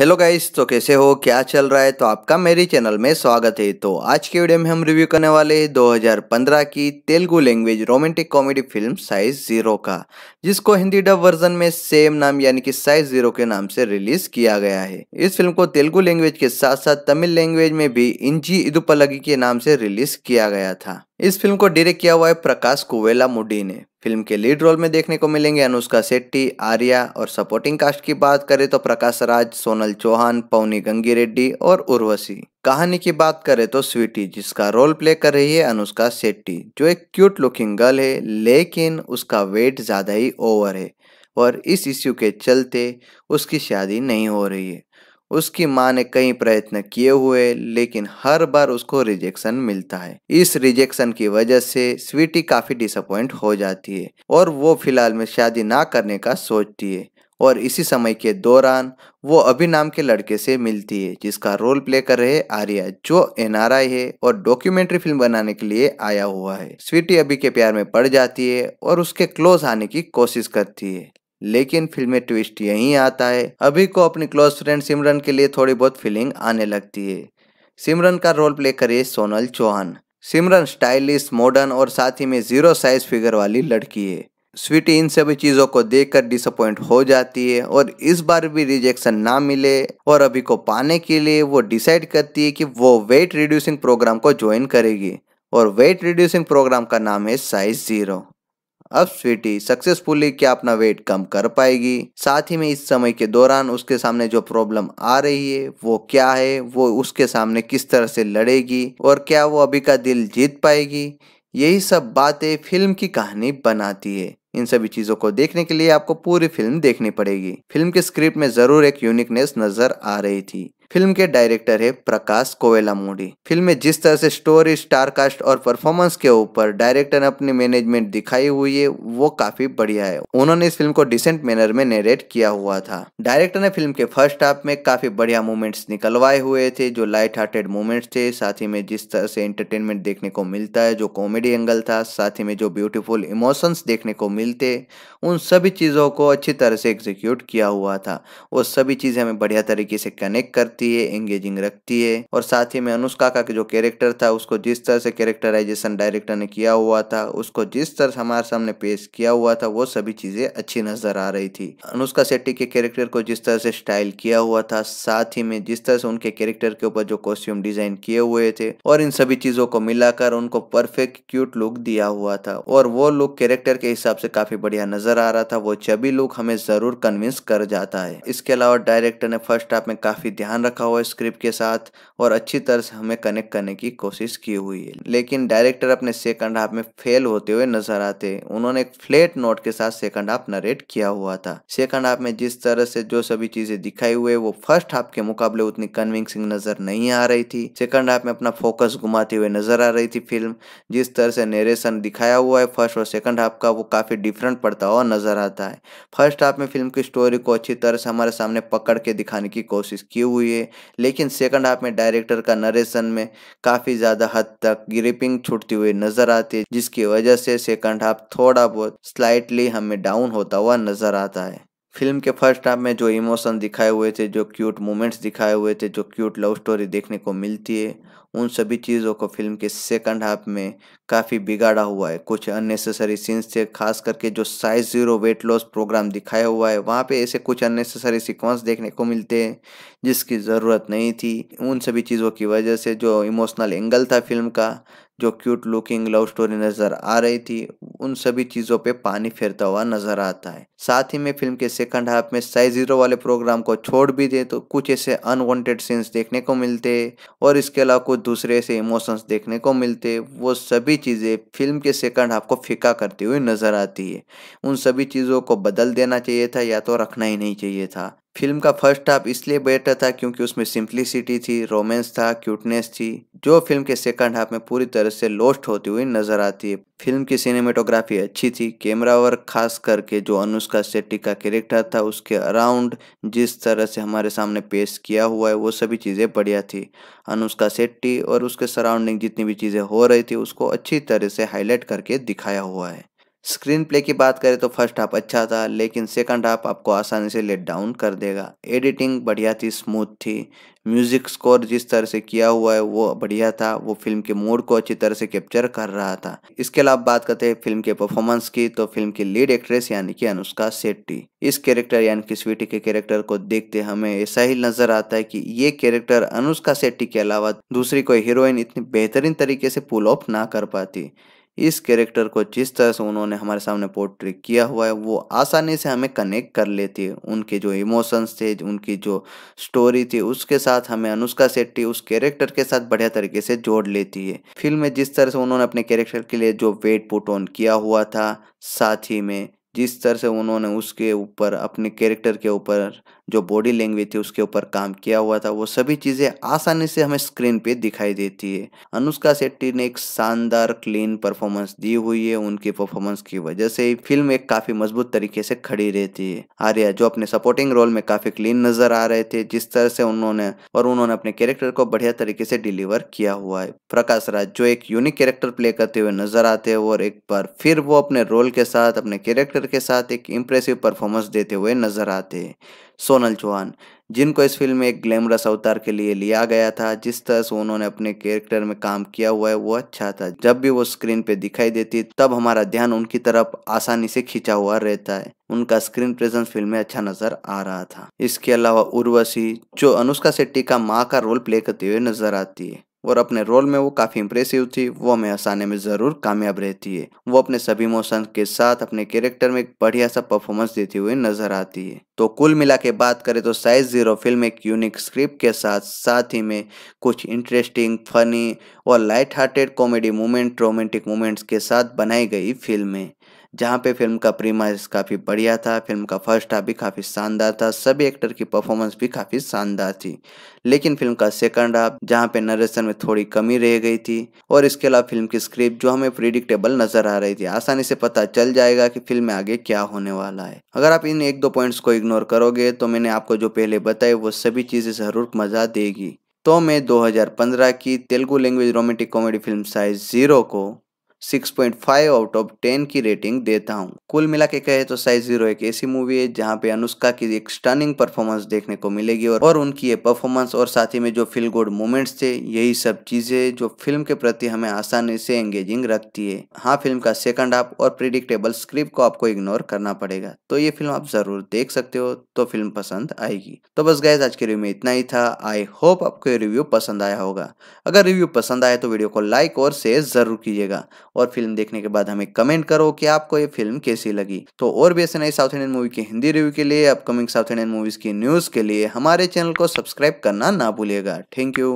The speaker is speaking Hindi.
हेलो गाइस तो कैसे हो क्या चल रहा है तो आपका मेरे चैनल में स्वागत है तो आज के वीडियो में हम रिव्यू करने वाले हैं 2015 की Telugu language romantic comedy film size zero का जिसको हिंदी डब वर्जन में सेम नाम यानी कि साइज जीरो के नाम से रिलीज किया गया है इस फिल्म को तेलुगु लैंग्वेज के साथ साथ तमिल लैंग्वेज में भी इंजी इदुपलगी के नाम से रिलीज किया गया था इस फिल्म को डायरेक्ट किया हुआ है प्रकाश कुवेला मुडी ने फिल्म के लीड रोल में देखने को मिलेंगे अनुष्का शेट्टी आर्या और सपोर्टिंग कास्ट की बात करें तो प्रकाश राज सोनल चौहान पवनी गंगी रेड्डी और उर्वशी कहानी की बात करें तो स्वीटी जिसका रोल प्ले कर रही है अनुष्का शेट्टी जो एक क्यूट लुकिंग गर्ल है लेकिन उसका वेट ज़्यादा ही ओवर है और इस इश्यू के चलते उसकी शादी नहीं हो रही है उसकी माँ ने कई प्रयत्न किए हुए लेकिन हर बार उसको रिजेक्शन मिलता है इस रिजेक्शन की वजह से स्वीटी काफी डिसअपॉइंट हो जाती है और वो फिलहाल में शादी ना करने का सोचती है और इसी समय के दौरान वो अभी नाम के लड़के से मिलती है जिसका रोल प्ले कर रहे आर्या जो एनआरआई है और डॉक्यूमेंट्री फिल्म बनाने के लिए आया हुआ है स्वीटी अभी के प्यार में पड़ जाती है और उसके क्लोज आने की कोशिश करती है लेकिन फिल्म में ट्विस्ट यहीं आता है अभी को अपनी क्लोज फ्रेंड सिमरन के लिए थोड़ी बहुत फीलिंग आने लगती है सिमरन का रोल प्ले करे सोनल चौहान सिमरन स्टाइलिश मॉडर्न और साथ ही में जीरो साइज फिगर वाली लड़की है स्वीटी इन सभी चीज़ों को देखकर डिसअपॉइंट हो जाती है और इस बार भी रिजेक्शन ना मिले और अभी को पाने के लिए वो डिसाइड करती है कि वो वेट रिड्यूसिंग प्रोग्राम को ज्वाइन करेगी और वेट रिड्यूसिंग प्रोग्राम का नाम है साइज ज़ीरो अब स्वीटी सक्सेसफुली क्या अपना वेट कम कर पाएगी साथ ही में इस समय के दौरान उसके सामने जो प्रॉब्लम आ रही है वो क्या है वो उसके सामने किस तरह से लड़ेगी और क्या वो अभी का दिल जीत पाएगी यही सब बातें फिल्म की कहानी बनाती है इन सभी चीज़ों को देखने के लिए आपको पूरी फिल्म देखनी पड़ेगी फिल्म के स्क्रिप्ट में ज़रूर एक यूनिकनेस नज़र आ रही थी फिल्म के डायरेक्टर है प्रकाश कोवेला मोडी फिल्म में जिस तरह से स्टोरी स्टारकास्ट और परफॉर्मेंस के ऊपर डायरेक्टर ने अपनी मैनेजमेंट दिखाई हुई है वो काफी बढ़िया है उन्होंने इस फिल्म को डिसेंट मैनर में नेरेट किया हुआ था डायरेक्टर ने फिल्म के फर्स्ट हाफ में काफी बढ़िया मूवमेंट्स निकलवाए हुए थे जो लाइट हार्टेड मूवमेंट्स थे साथ ही में जिस तरह से एंटरटेनमेंट देखने को मिलता है जो कॉमेडी एंगल था साथ ही में जो ब्यूटीफुल इमोशंस देखने को मिलते उन सभी चीज़ों को अच्छी तरह से एग्जीक्यूट किया हुआ था वो सभी चीज़ें हमें बढ़िया तरीके से कनेक्ट करते रखती है एंगेजिंग रखती है और साथ ही में अनुष्का का जो कैरेक्टर था उसको जिस तरह से कैरेक्टराइजेशन डायरेक्टर ने किया हुआ था उसको जिस तरह हमारे सामने पेश किया हुआ था वो सभी चीजें अच्छी नजर आ रही थी अनुष्का शेट्टी के कैरेक्टर को जिस तरह से स्टाइल किया हुआ था साथ ही में जिस तरह से उनके कैरेक्टर के ऊपर जो कॉस्ट्यूम डिजाइन किए हुए थे और इन सभी चीजों को मिलाकर उनको परफेक्ट क्यूट लुक दिया हुआ था और वो लुक कैरेक्टर के हिसाब से काफी बढ़िया नजर आ रहा था वो चबी लुक हमें जरूर कन्विंस कर जाता है इसके अलावा डायरेक्टर ने फर्स्ट हाफ में काफी ध्यान रखा हुआ है स्क्रिप्ट के साथ और अच्छी तरह से हमें कनेक्ट करने की कोशिश की हुई है लेकिन डायरेक्टर अपने सेकंड हाफ में फेल होते हुए नजर आते हैं उन्होंने एक फ्लैट नोट के साथ सेकंड हाफ नरेट किया हुआ था सेकंड हाफ में जिस तरह से जो सभी चीजें दिखाई हुई वो फर्स्ट हाफ के मुकाबले उतनी कन्विंसिंग नजर नहीं आ रही थी सेकंड हाफ में अपना फोकस घुमाते हुए नजर आ रही थी फिल्म जिस तरह से नेरेशन दिखाया हुआ है फर्स्ट और सेकंड हाफ का वो काफी डिफरेंट पड़ता हुआ नजर आता है फर्स्ट हाफ में फिल्म की स्टोरी को अच्छी तरह से हमारे सामने पकड़ के दिखाने की कोशिश की हुई है लेकिन सेकंड हाफ में डायरेक्टर का नरेशन में काफ़ी ज़्यादा हद तक ग्रिपिंग छूटती हुई नज़र आती है जिसकी वजह से सेकंड हाफ थोड़ा बहुत स्लाइटली हमें डाउन होता हुआ नज़र आता है फिल्म के फर्स्ट हाफ में जो इमोशन दिखाए हुए थे जो क्यूट मोमेंट्स दिखाए हुए थे जो क्यूट लव स्टोरी देखने को मिलती है उन सभी चीज़ों को फिल्म के सेकंड हाफ में काफ़ी बिगाड़ा हुआ है कुछ अननेसेसरी सीन्स थे खास करके जो size zero weight loss program दिखाया हुआ है वहाँ पे ऐसे कुछ अननेसेसरी सीक्वेंस देखने को मिलते हैं जिसकी ज़रूरत नहीं थी उन सभी चीज़ों की वजह से जो इमोशनल एंगल था फिल्म का जो क्यूट लुकिंग लव स्टोरी नजर आ रही थी उन सभी चीजों पे पानी फेरता हुआ नजर आता है साथ ही में फिल्म के सेकंड हाफ में साइज जीरो वाले प्रोग्राम को छोड़ भी दे तो कुछ ऐसे अनवांटेड सीन्स देखने को मिलते और इसके अलावा कुछ दूसरे ऐसे इमोशंस देखने को मिलते वो सभी चीजें फिल्म के सेकंड हाफ को फिका करती हुई नजर आती है उन सभी चीजों को बदल देना चाहिए था या तो रखना ही नहीं चाहिए था फिल्म का फर्स्ट हाफ इसलिए बेटर था क्योंकि उसमें सिंप्लिसिटी थी रोमांस था क्यूटनेस थी जो फिल्म के सेकंड हाफ में पूरी तरह से लॉस्ट होती हुई नजर आती है फिल्म की सिनेमेटोग्राफी अच्छी थी कैमरा वर्क खास करके जो अनुष्का शेट्टी का कैरेक्टर था उसके अराउंड जिस तरह से हमारे सामने पेश किया हुआ है वो सभी चीज़ें बढ़िया थी अनुष्का शेट्टी और उसके सराउंडिंग जितनी भी चीज़ें हो रही थी उसको अच्छी तरह से हाईलाइट करके दिखाया हुआ है स्क्रीन प्ले की बात करें तो फर्स्ट हाफ अच्छा था लेकिन सेकंड हाफ आपको आसानी से लेट डाउन कर देगा एडिटिंग बढ़िया थी स्मूथ थी म्यूजिक स्कोर जिस तरह से किया हुआ है वो बढ़िया था वो फिल्म के मूड को अच्छी तरह से कैप्चर कर रहा था इसके अलावा बात करते हैं फिल्म के परफॉर्मेंस की तो फिल्म की लीड एक्ट्रेस यानी कि अनुष्का सेट्टी इस कैरेक्टर यानी कि स्वीटी के कैरेक्टर को देखते हमें ऐसा ही नजर आता है कि ये कैरेक्टर अनुष्का सेट्टी के अलावा दूसरी कोई हीरोइन इतनी बेहतरीन तरीके से पुल ऑफ ना कर पाती इस कैरेक्टर को जिस तरह से उन्होंने हमारे सामने पोर्ट्रे किया हुआ है वो आसानी से हमें कनेक्ट कर लेती है उनके जो इमोशंस थे उनकी जो स्टोरी थी उसके साथ हमें अनुष्का शेट्टी उस कैरेक्टर के साथ बढ़िया तरीके से जोड़ लेती है फिल्म में जिस तरह से उन्होंने अपने कैरेक्टर के लिए जो वेट पुट ऑन किया हुआ था साथ ही में जिस तरह से उन्होंने उसके ऊपर अपने कैरेक्टर के ऊपर जो बॉडी लैंग्वेज थी उसके ऊपर काम किया हुआ था वो सभी चीज़ें आसानी से हमें स्क्रीन पे दिखाई देती है अनुष्का शेट्टी ने एक शानदार क्लीन परफॉर्मेंस दी हुई है उनकी परफॉर्मेंस की वजह से फिल्म एक काफ़ी मजबूत तरीके से खड़ी रहती है आर्या जो अपने सपोर्टिंग रोल में काफ़ी क्लीन नजर आ रहे थे जिस तरह से उन्होंने और उन्होंने अपने कैरेक्टर को बढ़िया तरीके से डिलीवर किया हुआ है प्रकाश राज जो एक यूनिक कैरेक्टर प्ले करते हुए नजर आते हैं और एक बार फिर वो अपने रोल के साथ अपने कैरेक्टर के साथ एक इम्प्रेसिव परफॉर्मेंस देते हुए नजर आते हैं सोनल चौहान जिनको इस फिल्म में एक ग्लैमरस अवतार के लिए लिया गया था जिस तरह से उन्होंने अपने कैरेक्टर में काम किया हुआ है वो अच्छा था जब भी वो स्क्रीन पे दिखाई देती तब हमारा ध्यान उनकी तरफ आसानी से खींचा हुआ रहता है उनका स्क्रीन प्रेजेंस फिल्म में अच्छा नजर आ रहा था इसके अलावा उर्वशी जो अनुष्का शेट्टी का माँ का रोल प्ले करते हुए नजर आती है और अपने रोल में वो काफ़ी इंप्रेसिव थी वो हमें हंसाने में ज़रूर कामयाब रहती है वो अपने सभी इमोशन के साथ अपने कैरेक्टर में एक बढ़िया सा परफॉर्मेंस देती हुई नजर आती है तो कुल मिला के बात करें तो साइज ज़ीरो फिल्म एक यूनिक स्क्रिप्ट के साथ साथ ही में कुछ इंटरेस्टिंग फनी और light hearted comedy moment romantic moments के साथ बनाई गई फिल्म है जहाँ पे फिल्म का प्रीमाइज काफ़ी बढ़िया था फिल्म का फर्स्ट हाफ भी काफ़ी शानदार था सभी एक्टर की परफॉर्मेंस भी काफ़ी शानदार थी लेकिन फिल्म का सेकंड हाफ जहाँ पे नरेशन में थोड़ी कमी रह गई थी और इसके अलावा फिल्म की स्क्रिप्ट जो हमें प्रिडिक्टेबल नजर आ रही थी आसानी से पता चल जाएगा कि फिल्म में आगे क्या होने वाला है अगर आप इन एक दो पॉइंट्स को इग्नोर करोगे तो मैंने आपको जो पहले बताए वो सभी चीज़ें ज़रूर मज़ा देगी तो मैं 2015 की Telugu language romantic comedy film size zero को six point five out of ten की रेटिंग देता हूँ कुल मिला के कहे तो साइज जीरो एक ऐसी मूवी है जहाँ पे अनुष्का की एक स्टर्निंग परफॉर्मेंस देखने को मिलेगी और, और उनकी ये परफॉर्मेंस और साथ ही में जो फील गुड मोमेंट्स थे यही सब चीजें जो फिल्म के प्रति हमें आसानी से एंगेजिंग रखती है हाँ फिल्म का सेकंड हाफ और प्रिडिक्टेबल स्क्रिप्ट को आपको इग्नोर करना पड़ेगा तो ये फिल्म आप जरूर देख सकते हो तो फिल्म पसंद आएगी तो बस गैस आज के रिव्यू में इतना ही था आई होप आपको ये रिव्यू पसंद आया होगा अगर रिव्यू पसंद आया तो वीडियो को लाइक और शेयर जरूर कीजिएगा और फिल्म देखने के बाद हमें कमेंट करो कि आपको ये फिल्म कैसी लगी तो और भी ऐसे नई साउथ इंडियन मूवी के हिंदी रिव्यू के लिए अपकमिंग साउथ इंडियन मूवीज की न्यूज के लिए हमारे चैनल को सब्सक्राइब करना ना भूलिएगा थैंक यू